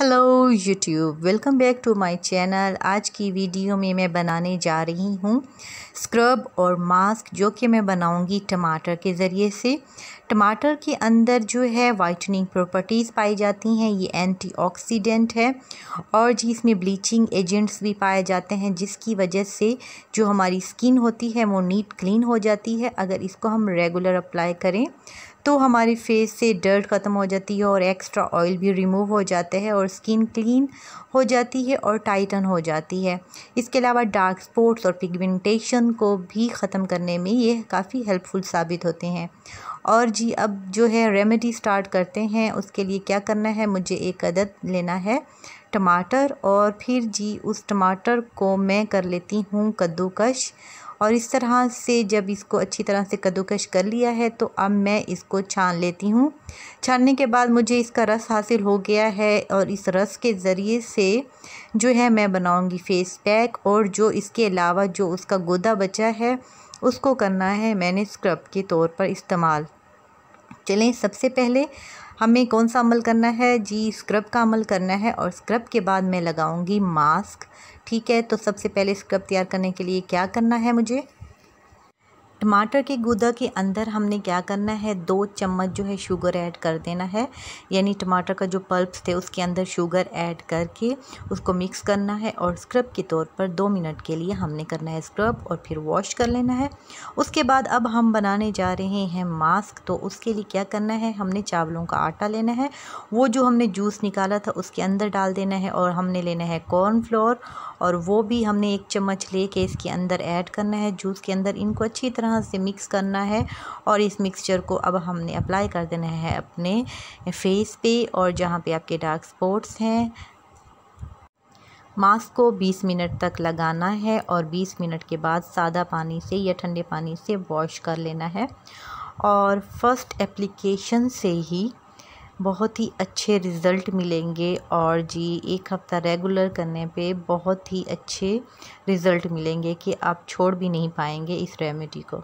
hello YouTube welcome back to my channel आज की video में मैं बनाने जा रही हूँ स्क्रब और मास्क जो कि मैं बनाऊँगी टमाटर के ज़रिए से टमाटर के अंदर जो है वाइटनिंग प्रॉपर्टीज़ पाई जाती हैं ये एंटीऑक्सीडेंट है और जी इसमें ब्लीचिंग एजेंट्स भी पाए जाते हैं जिसकी वजह से जो हमारी स्किन होती है वो नीट क्लीन हो जाती है अगर इसको हम रेगुलर अप्लाई करें तो हमारी फेस से डर्ट ख़त्म हो जाती है और एक्स्ट्रा ऑयल भी रिमूव हो जाते हैं और स्किन क्लीन हो जाती है और टाइटन हो जाती है इसके अलावा डार्क स्पॉट्स और पिगमेंटेशन को भी ख़त्म करने में ये काफ़ी हेल्पफुल साबित होते हैं और जी अब जो है रेमेडी स्टार्ट करते हैं उसके लिए क्या करना है मुझे एक अदद लेना है टमाटर और फिर जी उस टमाटर को मैं कर लेती हूँ कद्दूकश और इस तरह से जब इसको अच्छी तरह से कद्दूकश कर लिया है तो अब मैं इसको छान लेती हूँ छानने के बाद मुझे इसका रस हासिल हो गया है और इस रस के ज़रिए से जो है मैं बनाऊँगी फेस पैक और जो इसके अलावा जो उसका गोदा बचा है उसको करना है मैंने स्क्रब के तौर पर इस्तेमाल चलें सबसे पहले हमें कौन सा अमल करना है जी स्क्रब का अमल करना है और स्क्रब के बाद मैं लगाऊंगी मास्क ठीक है तो सबसे पहले स्क्रब तैयार करने के लिए क्या करना है मुझे टमाटर के गुदा के अंदर हमने क्या करना है दो चम्मच जो है शुगर ऐड कर देना है यानी टमाटर का जो पल्प थे उसके अंदर शुगर ऐड करके उसको मिक्स करना है और स्क्रब के तौर पर दो मिनट के लिए हमने करना है स्क्रब और फिर वॉश कर लेना है उसके बाद अब हम बनाने जा रहे हैं मास्क तो उसके लिए क्या करना है हमने चावलों का आटा लेना है वो जो हमने जूस निकाला था उसके अंदर डाल देना है और हमने लेना है कॉर्नफ्लोर और वो भी हमने एक चम्मच ले इसके अंदर ऐड करना है जूस के अंदर इनको अच्छी तरह तरह से मिक्स करना है और इस मिक्सचर को अब हमने अप्लाई कर देना है अपने फेस पे और जहाँ पे आपके डार्क स्पॉट्स हैं मास्क को 20 मिनट तक लगाना है और 20 मिनट के बाद सादा पानी से या ठंडे पानी से वॉश कर लेना है और फर्स्ट एप्लीकेशन से ही बहुत ही अच्छे रिज़ल्ट मिलेंगे और जी एक हफ़्ता रेगुलर करने पे बहुत ही अच्छे रिज़ल्ट मिलेंगे कि आप छोड़ भी नहीं पाएंगे इस रेमेडी को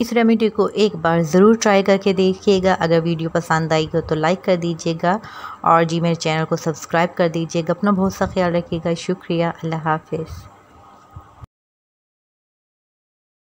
इस रेमेडी को एक बार ज़रूर ट्राई करके देखिएगा अगर वीडियो पसंद आई हो तो लाइक कर दीजिएगा और जी मेरे चैनल को सब्सक्राइब कर दीजिएगा अपना बहुत सा ख्याल रखिएगा शुक्रिया अल्लाह हाफिज़